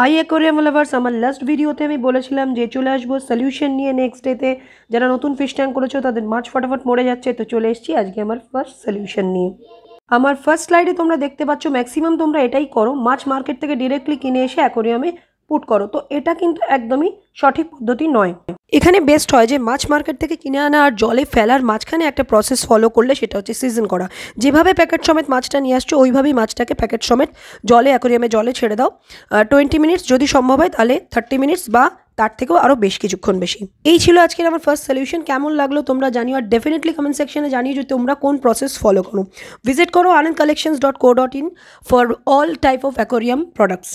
high aquarium lovers আমার last ভিডিওতে আমি বলেছিলাম যে চলে আসবো সলিউশন নিয়ে নেক্সট ডেতে যারা নতুন ফিশ ট্যাঙ্ক করেছো তাদের মাছ ফটাফট মরে যাচ্ছে তো চলে এসেছি আজকে আমার ফার্স্ট সলিউশন নিয়ে আমার ফার্স্ট স্লাইডে তোমরা দেখতে পাচ্ছ ম্যাক্সিমাম তোমরা এটাই করো মাছ মার্কেট থেকে ডিরেক্টলি কিনে এসে অ্যাকোরিয়ামে পুট করো তো এটা কিন্তু একদমই সঠিক পদ্ধতি নয় এখানে বেস্ট হয় যে মাছ মার্কেট থেকে কিনে আনা আর জলে ফেলার মাঝখানে একটা প্রসেস ফলো করলে সেটা হচ্ছে সিজন করা যেভাবে প্যাকেট সমেত মাছটা নিয়ে আসছো ওইভাবেই মাছটাকে প্যাকেট সমেত জলে অ্যাকোরিয়ামে জলে ছেড়ে দাও টোয়েন্টি মিনিটস যদি সম্ভব হয় তাহলে থার্টি মিনিটস বা তার থেকেও আরও বেশ কিছুক্ষণ বেশি এই ছিল আজকের আমার ফার্স্ট সলিউশন কেমন লাগলো তোমরা জানিও আর ডেফিনেটলি কমেন্ট সেকশনে জানিও যে তোমরা কোন প্রসেস ফলো করো ভিজিট করো Anand collections dot co dot in for all type of aquarium products